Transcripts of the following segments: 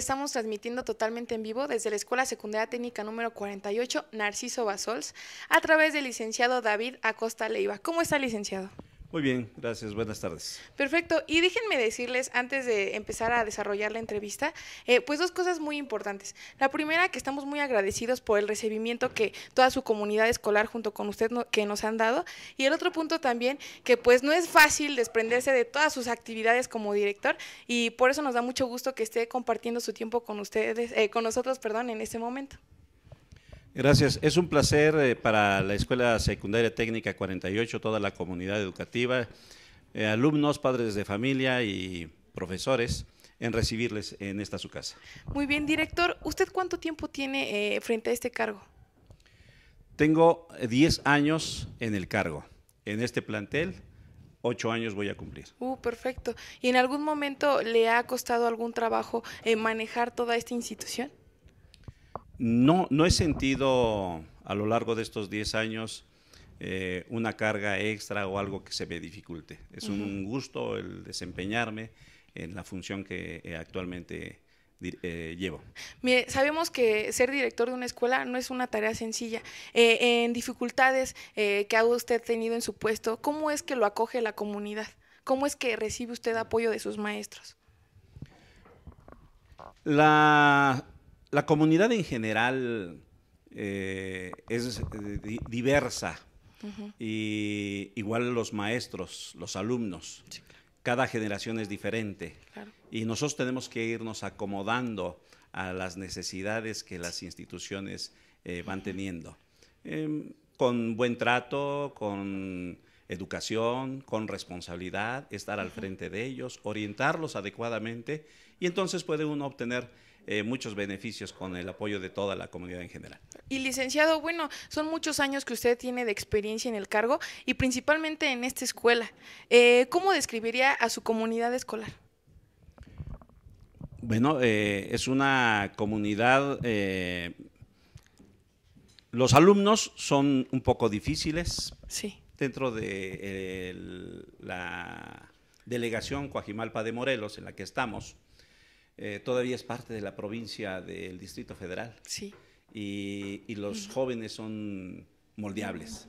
estamos transmitiendo totalmente en vivo desde la Escuela Secundaria Técnica número 48, Narciso Basols, a través del licenciado David Acosta Leiva. ¿Cómo está, licenciado? Muy bien, gracias, buenas tardes. Perfecto, y déjenme decirles antes de empezar a desarrollar la entrevista, eh, pues dos cosas muy importantes. La primera, que estamos muy agradecidos por el recibimiento que toda su comunidad escolar junto con usted que nos han dado. Y el otro punto también, que pues no es fácil desprenderse de todas sus actividades como director y por eso nos da mucho gusto que esté compartiendo su tiempo con ustedes, eh, con nosotros, perdón, en este momento. Gracias. Es un placer eh, para la Escuela Secundaria Técnica 48, toda la comunidad educativa, eh, alumnos, padres de familia y profesores en recibirles en esta su casa. Muy bien, director. ¿Usted cuánto tiempo tiene eh, frente a este cargo? Tengo 10 años en el cargo, en este plantel. Ocho años voy a cumplir. Uh, perfecto. ¿Y en algún momento le ha costado algún trabajo manejar toda esta institución? No, he sentido a lo largo de estos 10 años eh, una carga extra o algo que se me dificulte. Es un gusto el desempeñarme en la función que eh, actualmente eh, llevo. Mire, sabemos que ser director de una escuela no es una tarea sencilla. en dificultades que ha usted tenido en su puesto, ¿cómo es que lo acoge la comunidad? ¿Cómo es que recibe usted apoyo de sus maestros? La la comunidad en general eh, es eh, diversa. Y igual los maestros, los alumnos. Cada generación es diferente. Y nosotros tenemos que irnos acomodando a las necesidades que las instituciones eh, van teniendo. Em, con buen trato, con educación, con responsabilidad, estar al frente de ellos, orientarlos adecuadamente y entonces puede uno obtener eh, muchos beneficios con el apoyo de toda la comunidad en general. Y licenciado, bueno, son muchos años que usted tiene de experiencia en el cargo y principalmente en esta escuela. Eh, ¿Cómo describiría a su comunidad escolar? Bueno, eh, es una comunidad... los alumnos son un poco difíciles. Sí dentro de la delegación Coajimalpa de Morelos, en la que estamos, eh, todavía es parte de la provincia del Distrito Federal. Sí. Y, los jóvenes son moldeables.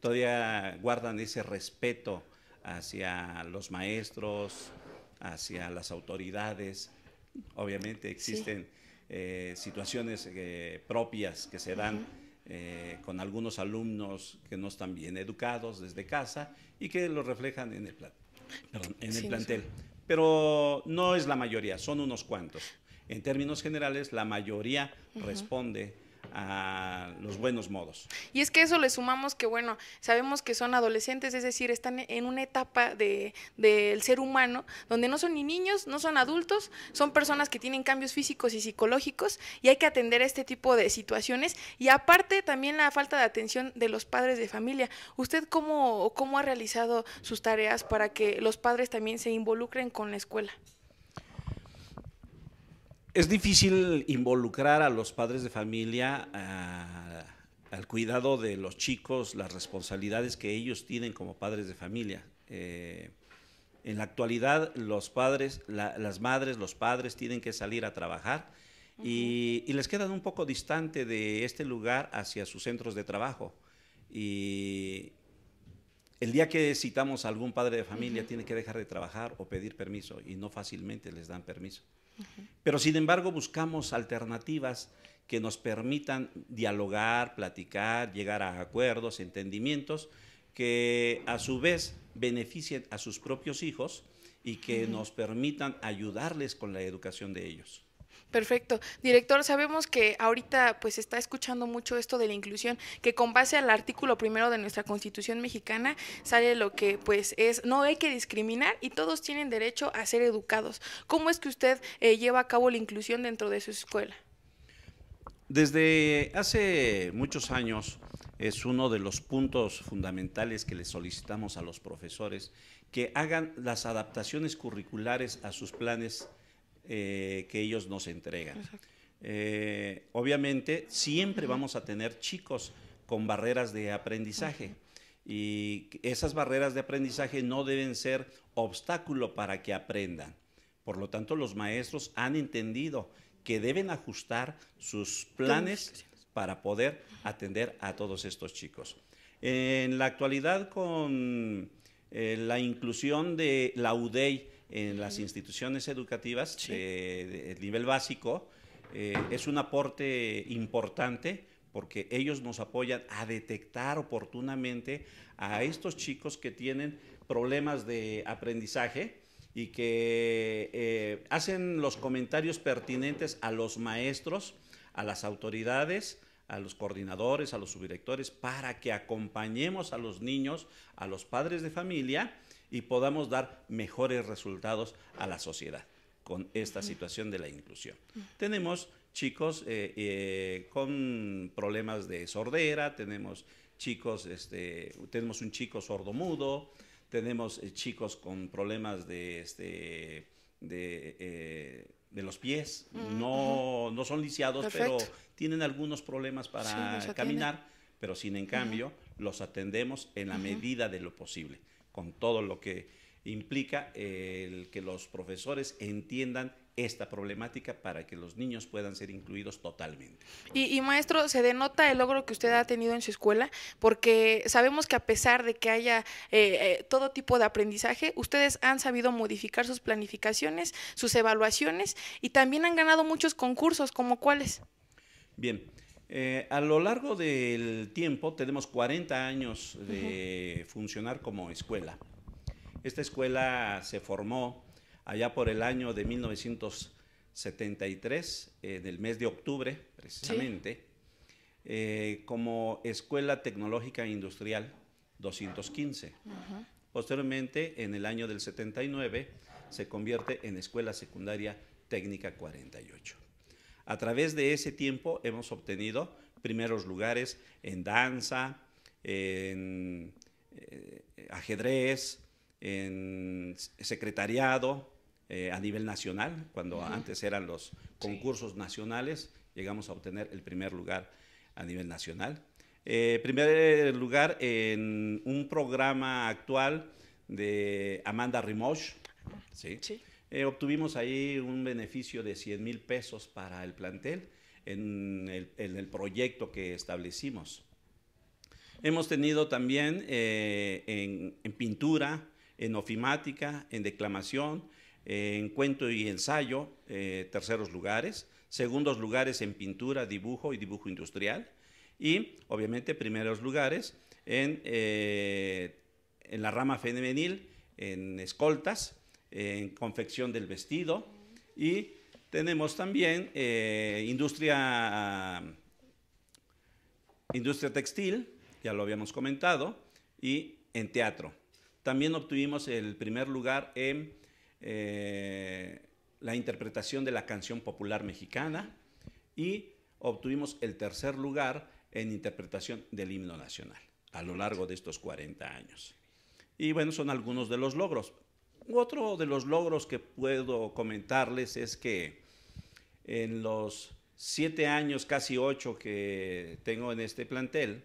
todavía guardan ese respeto hacia los maestros, hacia las autoridades. Obviamente existen eh, situaciones eh, propias que se dan con algunos alumnos que no están bien educados desde casa y que lo reflejan en el, plantel. en el plantel pero no es la mayoría, son unos cuantos. En términos generales, la mayoría responde a los buenos modos. Y es que eso le sumamos que, bueno, sabemos que son adolescentes, es decir, están en una etapa del de, del ser humano donde no son ni niños, no son adultos, son personas que tienen cambios físicos y psicológicos y hay que atender a este tipo de situaciones y aparte también la falta de atención de los padres de familia. ¿Usted cómo, cómo ha realizado sus tareas para que los padres también se involucren con la escuela? Es difícil involucrar a los padres de familia ah, al cuidado de los chicos, las responsabilidades que ellos tienen como padres de familia. Eh, en la actualidad, los padres, las madres, los padres tienen que salir a trabajar y, y, les quedan un poco distante de este lugar hacia sus centros de trabajo. Y, el día que citamos a algún padre de familia, tiene que dejar de trabajar o pedir permiso, y no fácilmente les dan permiso. Pero sin embargo, buscamos alternativas que nos permitan dialogar, platicar, llegar a acuerdos, entendimientos, que a su vez beneficien a sus propios hijos y que nos permitan ayudarles con la educación de ellos. Perfecto. Director, sabemos que ahorita pues está escuchando mucho esto de la inclusión, que con base al artículo primero de nuestra Constitución mexicana sale lo que pues es, no hay que discriminar y todos tienen derecho a ser educados. ¿Cómo es que usted eh, lleva a cabo la inclusión dentro de su escuela? Desde hace muchos años es uno de los puntos fundamentales que le solicitamos a los profesores que hagan las adaptaciones curriculares a sus planes eh, que ellos nos entregan. Eh, obviamente, siempre vamos a tener chicos con barreras de aprendizaje. Y esas barreras de aprendizaje no deben ser obstáculo para que aprendan. Por lo tanto, los maestros han entendido que deben ajustar sus planes para poder atender a todos estos chicos. En la actualidad, con eh, la inclusión de la UDEI en las instituciones educativas el de, nivel básico eh, es un aporte importante porque ellos nos apoyan a detectar oportunamente a estos chicos que tienen problemas de aprendizaje y que eh, hacen los comentarios pertinentes a los maestros, a las autoridades, a los coordinadores, a los subdirectores, para que acompañemos a los niños, a los padres de familia y podamos dar mejores resultados a la sociedad con esta situación de la inclusión. Tenemos chicos eh, eh, con problemas de sordera, tenemos chicos, este, tenemos un chico sordomudo, tenemos eh, chicos con problemas de, este, de, los pies, mm, no, no, son lisiados, pero tienen algunos problemas para caminar, pero sin en cambio los atendemos en la medida de lo posible con todo lo que implica el que los profesores entiendan esta problemática para que los niños puedan ser incluidos totalmente. Y, maestro, se denota el logro que usted ha tenido en su escuela, porque sabemos que a pesar de que haya eh, eh, todo tipo de aprendizaje, ustedes han sabido modificar sus planificaciones, sus evaluaciones y también han ganado muchos concursos, como cuáles. Bien, eh, a lo largo del tiempo, tenemos 40 años de funcionar como escuela. Esta escuela se formó allá por el año de 1973, eh, en el mes de octubre, precisamente, eh, como Escuela Tecnológica Industrial 215. Posteriormente, en el año del 79, se convierte en Escuela Secundaria Técnica 48. A través de ese tiempo hemos obtenido primeros lugares en danza, en eh, ajedrez, en secretariado eh, a nivel nacional, cuando antes eran los concursos nacionales, llegamos a obtener el primer lugar a nivel nacional. Eh, primer lugar en un programa actual de Amanda Rimosh, ¿sí? sí eh, obtuvimos ahí un beneficio de 100 mil pesos para el plantel en el, proyecto que establecimos. Hemos tenido también eh, en, pintura, en ofimática, en declamación, eh, en cuento y ensayo, terceros lugares, segundos lugares en pintura, dibujo y dibujo industrial, y obviamente primeros lugares en, en la rama femenil, en escoltas, en confección del vestido y tenemos también eh, industria, industria textil, ya lo habíamos comentado, y en teatro. También obtuvimos el primer lugar en eh, la interpretación de la canción popular mexicana y obtuvimos el tercer lugar en interpretación del himno nacional a lo largo de estos 40 años. Y bueno, son algunos de los logros. Otro de los logros que puedo comentarles es que en los siete años, casi ocho que tengo en este plantel,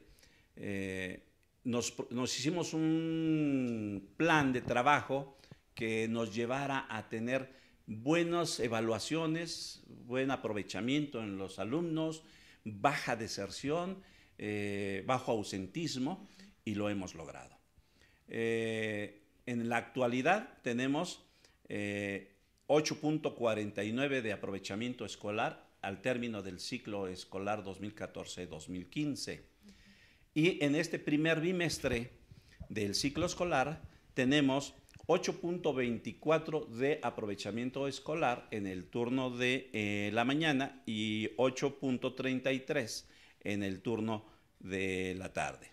eh, nos, hicimos un plan de trabajo que nos llevara a tener buenas evaluaciones, buen aprovechamiento en los alumnos, baja deserción, eh, bajo ausentismo, y lo hemos logrado. Eh, en la actualidad tenemos 8.49 eh, de aprovechamiento escolar al término del ciclo escolar 2014-2015. Y en este primer bimestre del ciclo escolar tenemos 8.24 de aprovechamiento escolar en el turno de eh, la mañana y 8.33 en el turno de la tarde.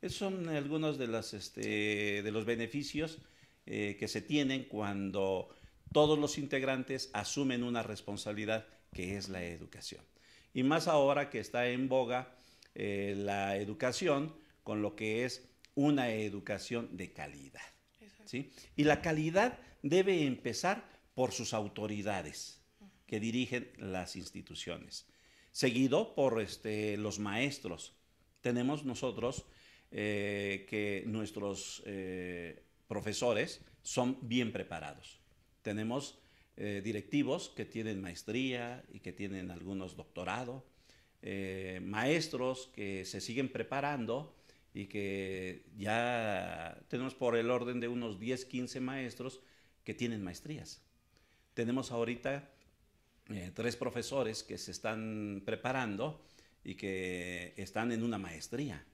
Esos son algunos de, este, los beneficios eh, que se tienen cuando todos los integrantes asumen una responsabilidad que es la educación. Y más ahora que está en boga eh, la educación con lo que es una educación de calidad. Y la calidad debe empezar por sus autoridades que dirigen las instituciones, seguido por este, los maestros. Tenemos nosotros eh, que nuestros eh, profesores son bien preparados. Tenemos eh, directivos que tienen maestría y que tienen algunos doctorados, maestros que se siguen preparando y que ya tenemos por el orden de unos 10, 15 maestros que tienen maestrías. Tenemos ahorita tres profesores que se están preparando y que están en una maestría.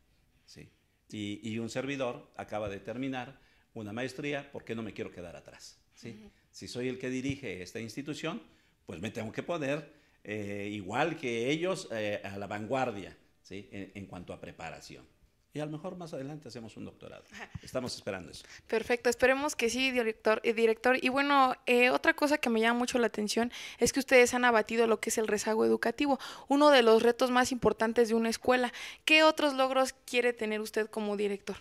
¿sí? y, un servidor acaba de terminar una maestría, porque no me quiero quedar atrás? Si soy el que dirige esta institución, pues me tengo que poner eh, igual que ellos eh, a la vanguardia ¿sí? en, cuanto a preparación y a lo mejor más adelante hacemos un doctorado. Estamos esperando eso. Perfecto, esperemos que sí, director. Eh, director. Y bueno, eh, otra cosa que me llama mucho la atención es que ustedes han abatido lo que es el rezago educativo, uno de los retos más importantes de una escuela. ¿Qué otros logros quiere tener usted como director?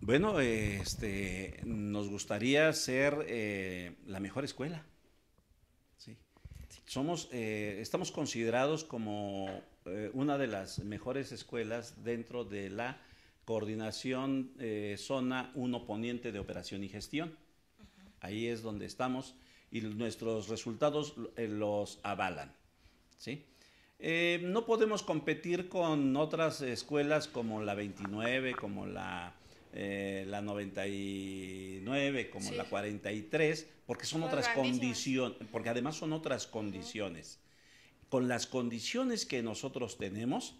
Bueno, este, nos gustaría ser eh, la mejor escuela. ¿sí? Somos, estamos considerados como eh, una de las mejores escuelas dentro de la coordinación eh, zona 1 poniente de operación y gestión. Ahí es donde estamos y nuestros resultados eh, los avalan. no podemos competir con otras escuelas como la 29, como la la 99 como la 43, porque son otras condiciones, porque además son otras condiciones con las condiciones que nosotros tenemos,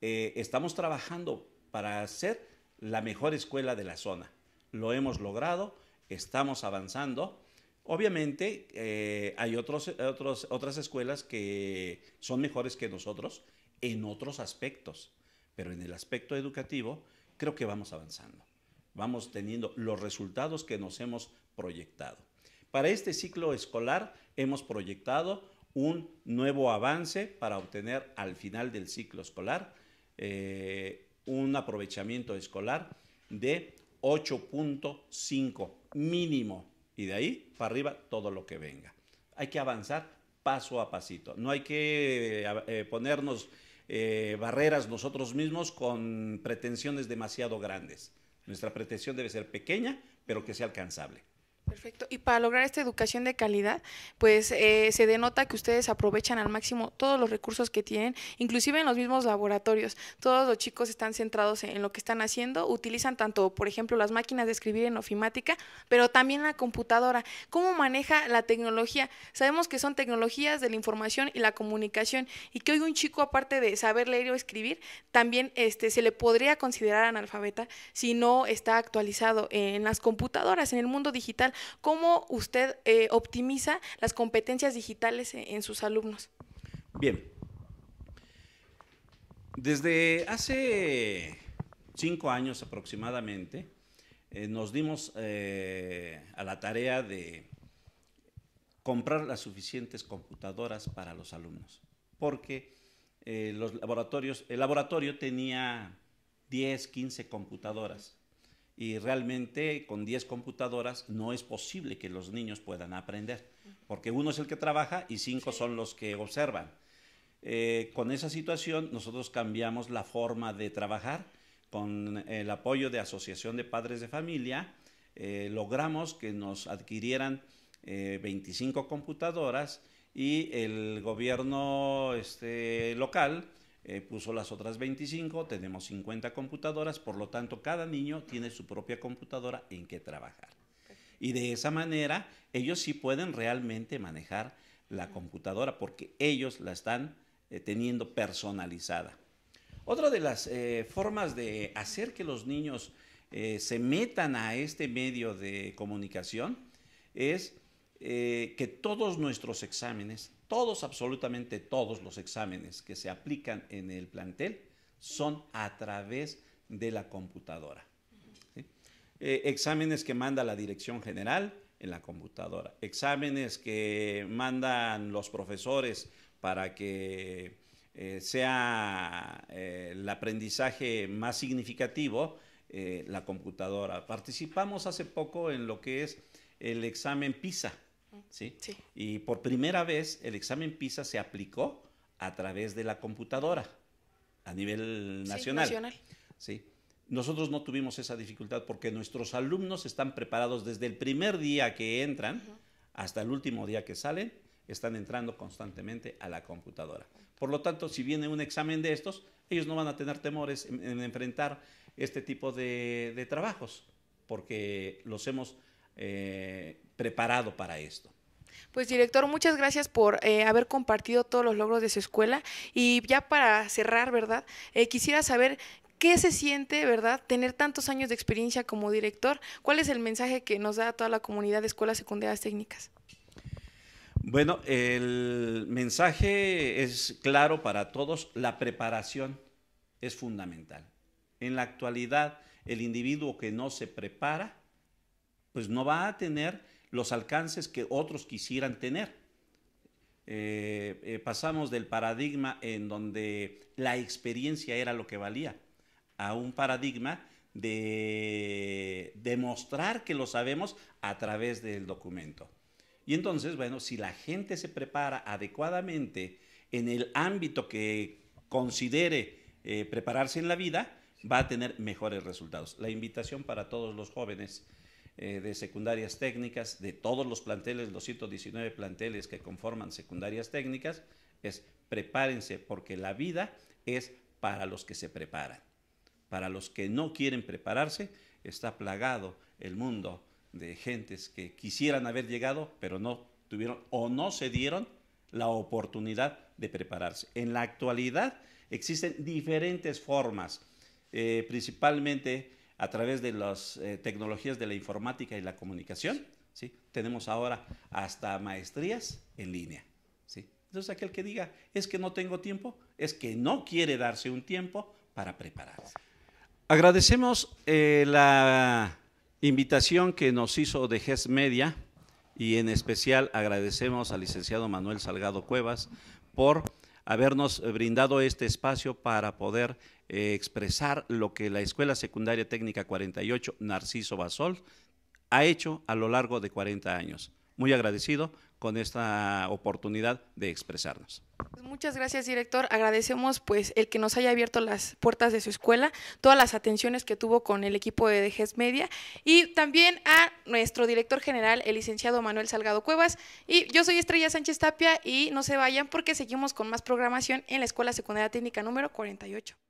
eh, estamos trabajando para ser la mejor escuela de la zona. Lo hemos logrado, estamos avanzando. Obviamente eh, hay otros, otras escuelas que son mejores que nosotros en otros aspectos, pero en el aspecto educativo creo que vamos avanzando, vamos teniendo los resultados que nos hemos proyectado. Para este ciclo escolar hemos proyectado un nuevo avance para obtener al final del ciclo escolar eh, un aprovechamiento escolar de 8.5 mínimo y de ahí para arriba todo lo que venga. Hay que avanzar paso a pasito, no hay que eh, eh, ponernos barreras nosotros mismos con pretensiones demasiado grandes. Nuestra pretensión debe ser pequeña, pero que sea alcanzable. Perfecto. Y para lograr esta educación de calidad, pues eh, se denota que ustedes aprovechan al máximo todos los recursos que tienen, inclusive en los mismos laboratorios. Todos los chicos están centrados en lo que están haciendo, utilizan tanto, por ejemplo, las máquinas de escribir en ofimática, pero también la computadora. ¿Cómo maneja la tecnología? Sabemos que son tecnologías de la información y la comunicación y que hoy un chico, aparte de saber leer o escribir, también este, se le podría considerar analfabeta si no está actualizado en las computadoras, en el mundo digital ¿Cómo usted eh, optimiza las competencias digitales en, sus alumnos? Bien. Desde hace cinco años aproximadamente, eh, nos dimos eh, a la tarea de comprar las suficientes computadoras para los alumnos, porque los laboratorios, el laboratorio tenía 10, 15 computadoras y realmente con 10 computadoras no es posible que los niños puedan aprender, porque uno es el que trabaja y cinco son los que observan. Eh, con esa situación nosotros cambiamos la forma de trabajar con el apoyo de Asociación de Padres de Familia, eh, logramos que nos adquirieran 25 eh, computadoras y el gobierno este, local eh, puso las otras 25, tenemos 50 computadoras, por lo tanto cada niño tiene su propia computadora en que trabajar. Y de esa manera ellos sí pueden realmente manejar la computadora porque ellos la están eh, teniendo personalizada. Otra de las eh, formas de hacer que los niños se metan a este medio de comunicación es que todos nuestros exámenes todos, absolutamente todos los exámenes que se aplican en el plantel son a través de la computadora. Eh, exámenes que manda la dirección general en la computadora. Exámenes que mandan los profesores para que eh, sea eh, el aprendizaje más significativo, la computadora. Participamos hace poco en lo que es el examen PISA ¿sí? Y por primera vez el examen PISA se aplicó a través de la computadora a nivel nacional. Sí, nacional. Nosotros no tuvimos esa dificultad porque nuestros alumnos están preparados desde el primer día que entran hasta el último día que salen, están entrando constantemente a la computadora. Por lo tanto, si viene un examen de estos, ellos no van a tener temores en, enfrentar este tipo de, trabajos, porque los hemos eh, preparado para esto. Pues director, muchas gracias por eh, haber compartido todos los logros de su escuela. Y ya para cerrar, ¿verdad? Eh, quisiera saber qué se siente, ¿verdad? Tener tantos años de experiencia como director. ¿Cuál es el mensaje que nos da a toda la comunidad de escuelas secundarias técnicas? Bueno, el mensaje es claro para todos. La preparación es fundamental. En la actualidad, el individuo que no se prepara, pues no va a tener los alcances que otros quisieran tener. Eh, eh, pasamos del paradigma en donde la experiencia era lo que valía a un paradigma de demostrar que lo sabemos a través del documento. Y entonces, bueno, si la gente se prepara adecuadamente en el ámbito que considere eh, prepararse en la vida, va a tener mejores resultados. La invitación para todos los jóvenes eh, de secundarias técnicas, de todos los planteles, los 119 planteles que conforman secundarias técnicas, es prepárense porque la vida es para los que se preparan. Para los que no quieren prepararse, está plagado el mundo de gentes que quisieran haber llegado, pero no tuvieron o no se dieron la oportunidad de prepararse. En la actualidad existen diferentes formas, eh, principalmente a través de las eh, tecnologías de la informática y la comunicación, ¿sí? tenemos ahora hasta maestrías en línea. ¿sí? Entonces aquel que diga, es que no tengo tiempo, es que no quiere darse un tiempo para prepararse. Agradecemos eh, la invitación que nos hizo de GES Media y en especial agradecemos al licenciado Manuel Salgado Cuevas por habernos eh, brindado este espacio para poder eh, expresar lo que la Escuela Secundaria Técnica 48 Narciso Basol ha hecho a lo largo de 40 años. Muy agradecido con esta oportunidad de expresarnos. Pues muchas gracias, director. Agradecemos pues el que nos haya abierto las puertas de su escuela, todas las atenciones que tuvo con el equipo de DGES Media y también a nuestro director general, el licenciado Manuel Salgado Cuevas. Y yo soy Estrella Sánchez Tapia y no se vayan porque seguimos con más programación en la Escuela Secundaria Técnica número 48.